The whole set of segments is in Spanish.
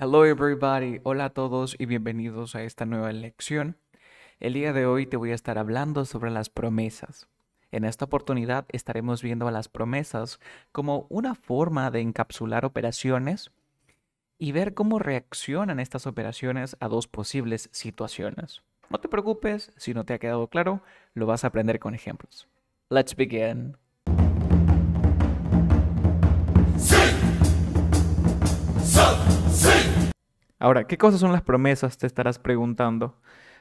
Hello everybody, hola a todos y bienvenidos a esta nueva lección. El día de hoy te voy a estar hablando sobre las promesas. En esta oportunidad estaremos viendo a las promesas como una forma de encapsular operaciones y ver cómo reaccionan estas operaciones a dos posibles situaciones. No te preocupes, si no te ha quedado claro, lo vas a aprender con ejemplos. Let's begin. Ahora, ¿qué cosas son las promesas? Te estarás preguntando.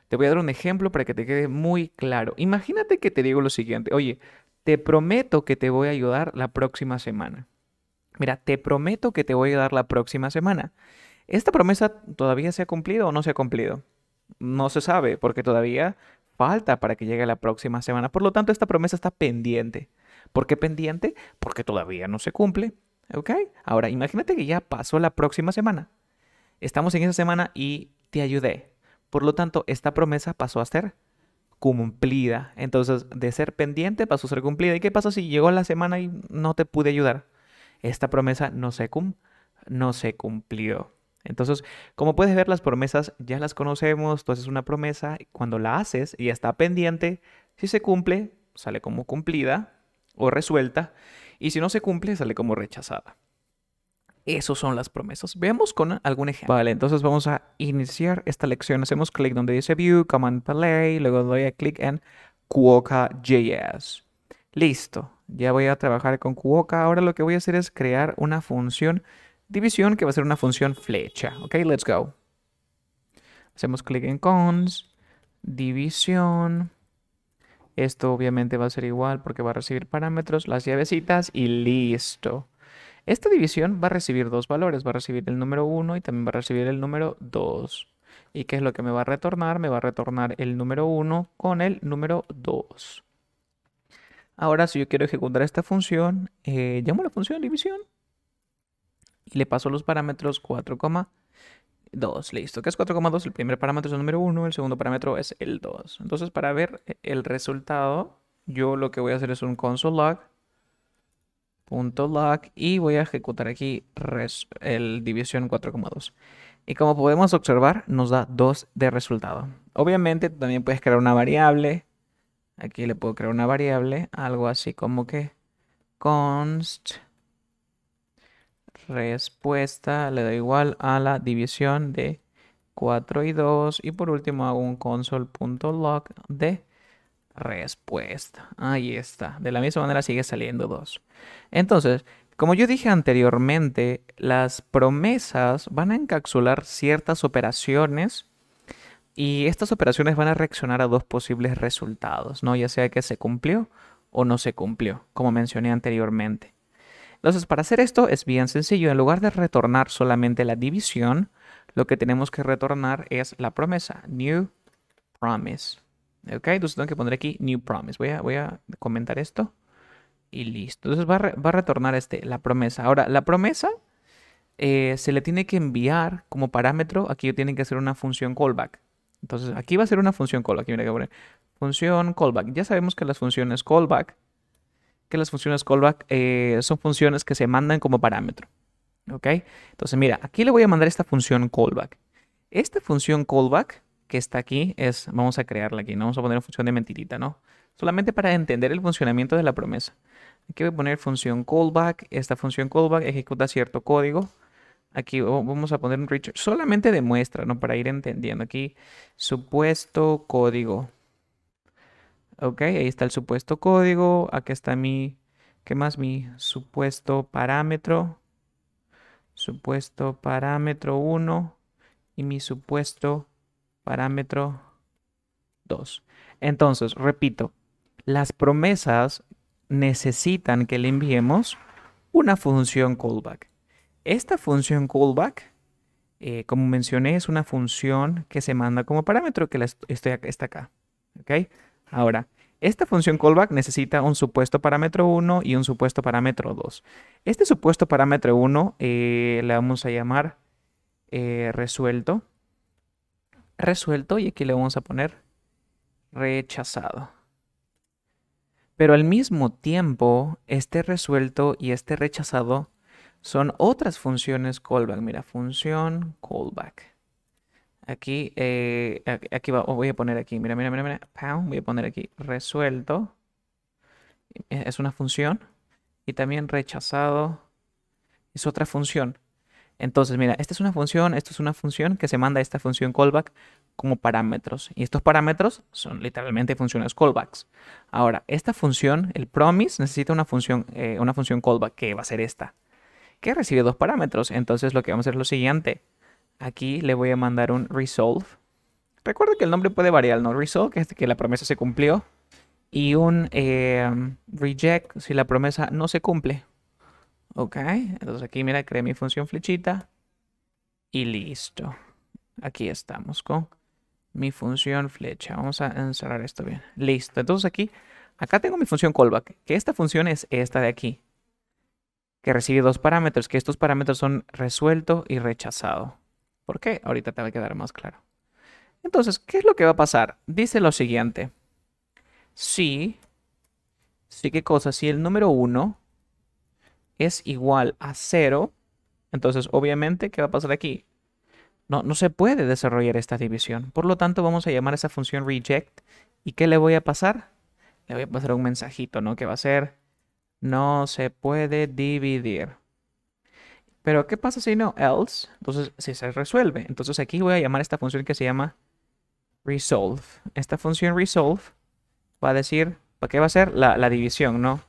Te voy a dar un ejemplo para que te quede muy claro. Imagínate que te digo lo siguiente, oye, te prometo que te voy a ayudar la próxima semana. Mira, te prometo que te voy a ayudar la próxima semana. ¿Esta promesa todavía se ha cumplido o no se ha cumplido? No se sabe, porque todavía falta para que llegue la próxima semana. Por lo tanto, esta promesa está pendiente. ¿Por qué pendiente? Porque todavía no se cumple. ¿Ok? Ahora, imagínate que ya pasó la próxima semana. Estamos en esa semana y te ayudé. Por lo tanto, esta promesa pasó a ser cumplida. Entonces, de ser pendiente pasó a ser cumplida. ¿Y qué pasa si llegó la semana y no te pude ayudar? Esta promesa no se, no se cumplió. Entonces, como puedes ver, las promesas ya las conocemos. Tú haces una promesa, cuando la haces y está pendiente, si se cumple, sale como cumplida o resuelta. Y si no se cumple, sale como rechazada. Esas son las promesas. Veamos con algún ejemplo. Vale, entonces vamos a iniciar esta lección. Hacemos clic donde dice View, Command Play, luego doy a clic en Cuoca.js. Listo, ya voy a trabajar con Cuoca. Ahora lo que voy a hacer es crear una función división que va a ser una función flecha. Ok, let's go. Hacemos clic en cons, división. Esto obviamente va a ser igual porque va a recibir parámetros, las llavecitas y listo. Esta división va a recibir dos valores, va a recibir el número 1 y también va a recibir el número 2. ¿Y qué es lo que me va a retornar? Me va a retornar el número 1 con el número 2. Ahora, si yo quiero ejecutar esta función, eh, llamo a la función división y le paso los parámetros 4,2. Listo, ¿qué es 4,2? El primer parámetro es el número 1, el segundo parámetro es el 2. Entonces, para ver el resultado, yo lo que voy a hacer es un console log log y voy a ejecutar aquí el división 4,2. Y como podemos observar, nos da 2 de resultado. Obviamente también puedes crear una variable. Aquí le puedo crear una variable, algo así como que const respuesta le da igual a la división de 4 y 2 y por último hago un console.log de respuesta. Ahí está. De la misma manera sigue saliendo 2. Entonces, como yo dije anteriormente, las promesas van a encapsular ciertas operaciones y estas operaciones van a reaccionar a dos posibles resultados, ¿no? Ya sea que se cumplió o no se cumplió, como mencioné anteriormente. Entonces, para hacer esto es bien sencillo. En lugar de retornar solamente la división, lo que tenemos que retornar es la promesa, new promise. Entonces tengo que poner aquí new promise. Voy a, voy a comentar esto y listo. Entonces va a, retornar este, la promesa. Ahora, la promesa eh, se le tiene que enviar como parámetro. Aquí tienen que hacer una función callback. Entonces aquí va a ser una función callback. función callback. Ya sabemos que las funciones callback, que las funciones callback eh, son funciones que se mandan como parámetro. Entonces mira, aquí le voy a mandar esta función callback. Esta función callback que está aquí es, vamos a crearla aquí, ¿no? Vamos a poner una función de mentirita, ¿no? Solamente para entender el funcionamiento de la promesa. Aquí voy a poner función callback. Esta función callback ejecuta cierto código. Aquí vamos a poner un rich. Solamente demuestra, ¿no? Para ir entendiendo. Aquí, supuesto código. Ok, ahí está el supuesto código. Aquí está mi, ¿qué más? Mi supuesto parámetro. Supuesto parámetro 1. Y mi supuesto Parámetro 2. Entonces, repito, las promesas necesitan que le enviemos una función callback. Esta función callback, eh, como mencioné, es una función que se manda como parámetro que estoy acá, está acá. Ahora, esta función callback necesita un supuesto parámetro 1 y un supuesto parámetro 2. Este supuesto parámetro 1 eh, le vamos a llamar eh, resuelto resuelto y aquí le vamos a poner rechazado. Pero al mismo tiempo, este resuelto y este rechazado son otras funciones callback. Mira, función callback. Aquí, eh, aquí voy a poner aquí, mira, mira, mira, mira, voy a poner aquí resuelto. Es una función. Y también rechazado es otra función. Entonces, mira, esta es una función, esto es una función que se manda a esta función callback como parámetros. Y estos parámetros son literalmente funciones callbacks. Ahora, esta función, el promise, necesita una función, eh, una función callback que va a ser esta, que recibe dos parámetros. Entonces, lo que vamos a hacer es lo siguiente. Aquí le voy a mandar un resolve. Recuerda que el nombre puede variar, ¿no? Resolve, que es que la promesa se cumplió. Y un eh, reject, si la promesa no se cumple. Ok, entonces aquí mira, creé mi función flechita y listo. Aquí estamos con mi función flecha. Vamos a encerrar esto bien. Listo, entonces aquí, acá tengo mi función callback, que esta función es esta de aquí, que recibe dos parámetros, que estos parámetros son resuelto y rechazado. ¿Por qué? Ahorita te va a quedar más claro. Entonces, ¿qué es lo que va a pasar? Dice lo siguiente. Si, qué cosa, si el número 1 es igual a cero, entonces obviamente, ¿qué va a pasar aquí? No, no se puede desarrollar esta división. Por lo tanto, vamos a llamar a esa función reject. ¿Y qué le voy a pasar? Le voy a pasar un mensajito, ¿no? Que va a ser, no se puede dividir. Pero, ¿qué pasa si no? Else. Entonces, si se resuelve. Entonces, aquí voy a llamar a esta función que se llama resolve. Esta función resolve va a decir, ¿para qué va a ser? la división, ¿no?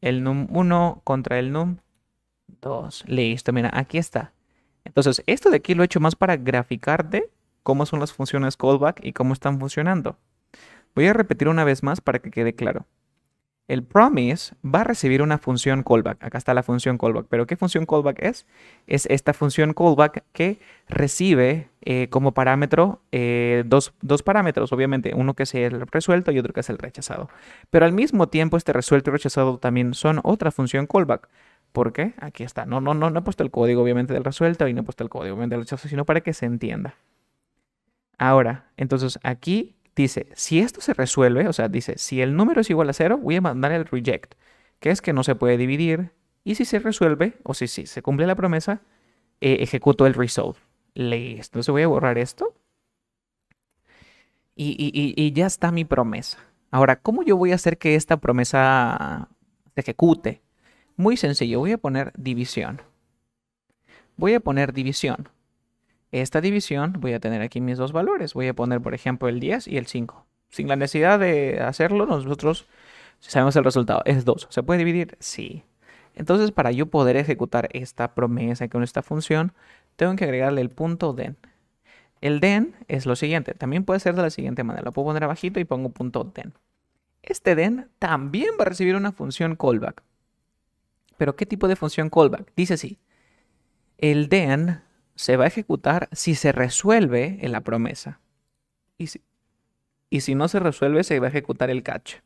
el num1 contra el num2. Listo, mira, aquí está. Entonces, esto de aquí lo he hecho más para graficarte cómo son las funciones callback y cómo están funcionando. Voy a repetir una vez más para que quede claro el promise va a recibir una función callback. Acá está la función callback. ¿Pero qué función callback es? Es esta función callback que recibe eh, como parámetro eh, dos, parámetros, obviamente. Uno que es el resuelto y otro que es el rechazado. Pero al mismo tiempo este resuelto y rechazado también son otra función callback. ¿Por qué? Aquí está. No, no, no, no he puesto el código obviamente del resuelto y no he puesto el código obviamente del rechazo, sino para que se entienda. Ahora, entonces aquí dice, si esto se resuelve, o sea, dice, si el número es igual a cero, voy a mandar el reject, que es que no se puede dividir, y si se resuelve, o si, sí, se cumple la promesa, eh, ejecuto el resolve. esto entonces voy a borrar esto. Y, y, ya está mi promesa. Ahora, ¿cómo yo voy a hacer que esta promesa se ejecute? Muy sencillo, voy a poner división. Voy a poner división esta división voy a tener aquí mis dos valores. Voy a poner, por ejemplo, el 10 y el 5. Sin la necesidad de hacerlo, nosotros sabemos el resultado. Es 2. ¿Se puede dividir? Sí. Entonces, para yo poder ejecutar esta promesa con esta función, tengo que agregarle el punto den. El den es lo siguiente. También puede ser de la siguiente manera. Lo puedo poner abajito y pongo punto den. Este den también va a recibir una función callback. ¿Pero qué tipo de función callback? Dice así. El den se va a ejecutar si se resuelve en la promesa. Y si, no se resuelve, se va a ejecutar el catch.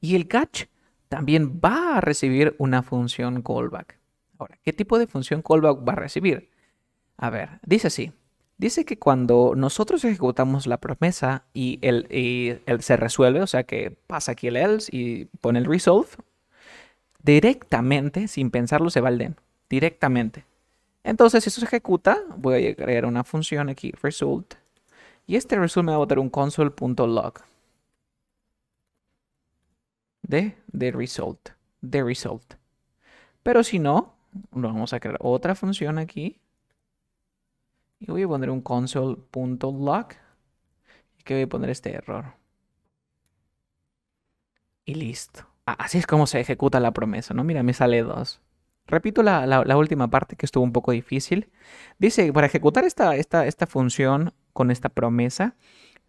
Y el catch también va a recibir una función callback. Ahora, ¿qué tipo de función callback va a recibir? A ver, dice así. Dice que cuando nosotros ejecutamos la promesa y el, se resuelve, o sea que pasa aquí el else y pone el resolve, directamente, sin pensarlo, se va al den. Directamente. Entonces, si eso se ejecuta, voy a crear una función aquí, result. Y este result me va a botar un console.log de, de result, de result. Pero si no, vamos a crear otra función aquí. Y voy a poner un console.log. Y que voy a poner este error. Y listo. Ah, así es como se ejecuta la promesa, ¿no? Mira, me sale dos. Repito la, última parte que estuvo un poco difícil. Dice, para ejecutar esta, función con esta promesa,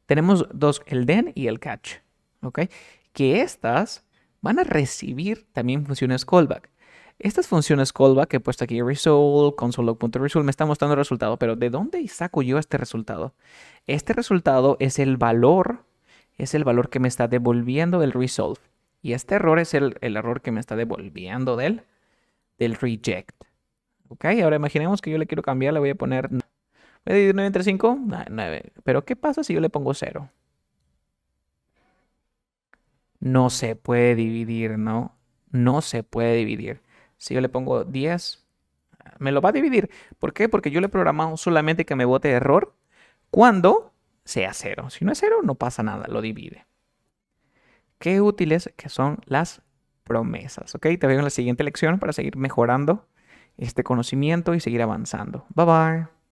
tenemos dos, el den y el catch, Que estas van a recibir también funciones callback. Estas funciones callback que he puesto aquí, result, console.result, me está mostrando el resultado, pero ¿de dónde saco yo este resultado? Este resultado es el valor, es el valor que me está devolviendo el resolve. Y este error es el, el error que me está devolviendo del del reject. Ok, ahora imaginemos que yo le quiero cambiar, le voy a poner... Voy a dividir 9 entre 5, 9. Ah, Pero ¿qué pasa si yo le pongo 0? No se puede dividir, ¿no? No se puede dividir. Si yo le pongo 10, me lo va a dividir. ¿Por qué? Porque yo le he programado solamente que me bote error cuando sea 0. Si no es 0, no pasa nada, lo divide. Qué útiles que son las promesas. ¿Ok? Te veo en la siguiente lección para seguir mejorando este conocimiento y seguir avanzando. Bye bye.